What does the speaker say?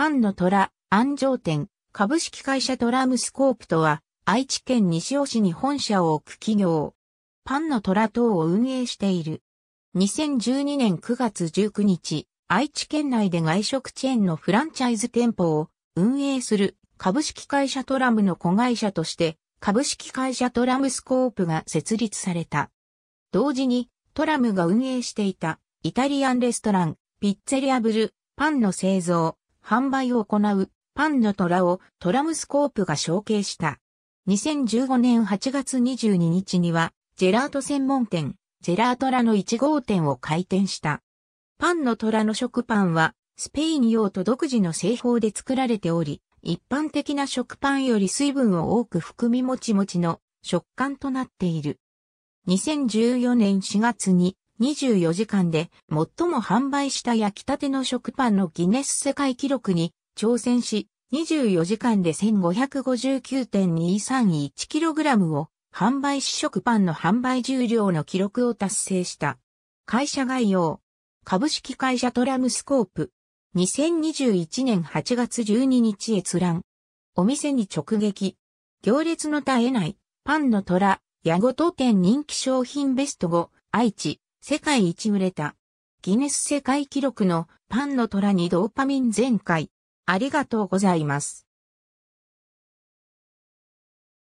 パンの虎、安城店、株式会社トラムスコープとは、愛知県西尾市に本社を置く企業。パンの虎等を運営している。2012年9月19日、愛知県内で外食チェーンのフランチャイズ店舗を運営する株式会社トラムの子会社として、株式会社トラムスコープが設立された。同時に、トラムが運営していたイタリアンレストラン、ピッツェリアブル、パンの製造、販売を行うパンの虎をトラムスコープが承継した。2015年8月22日にはジェラート専門店ジェラートラの1号店を開店した。パンの虎の食パンはスペイン用と独自の製法で作られており、一般的な食パンより水分を多く含みもちもちの食感となっている。2014年4月に24時間で最も販売した焼きたての食パンのギネス世界記録に挑戦し、24時間で 1559.231kg を販売し食パンの販売重量の記録を達成した。会社概要。株式会社トラムスコープ。2021年8月12日閲覧。お店に直撃。行列の絶えない、パンの虎、矢ご当店人気商品ベスト5、愛知、世界一売れた。ギネス世界記録のパンの虎にドーパミン全開。ありがとうございます。